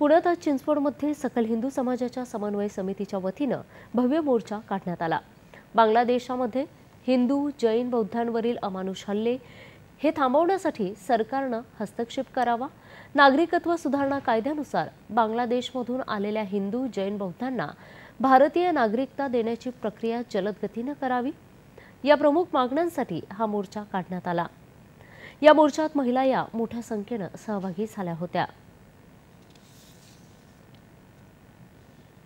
पुण्यात आज चिंचवडमध्ये सकल हिंदू समाजाच्या समन्वय समितीच्या वतीनं भव्य मोर्चा काढण्यात आला बांगलादेशामध्ये हिंदू जैन बौद्धांवरील अमानुष हल्ले हे थांबवण्यासाठी सरकारनं हस्तक्षेप करावा नागरिकत्व सुधारणा कायद्यानुसार बांगलादेशमधून आलेल्या हिंदू जैन बौद्धांना भारतीय नागरिकता देण्याची प्रक्रिया जलद गतीनं करावी या प्रमुख मागण्यांसाठी हा मोर्चा काढण्यात आला या मोर्चात महिला या मोठ्या संख्येनं सहभागी झाल्या होत्या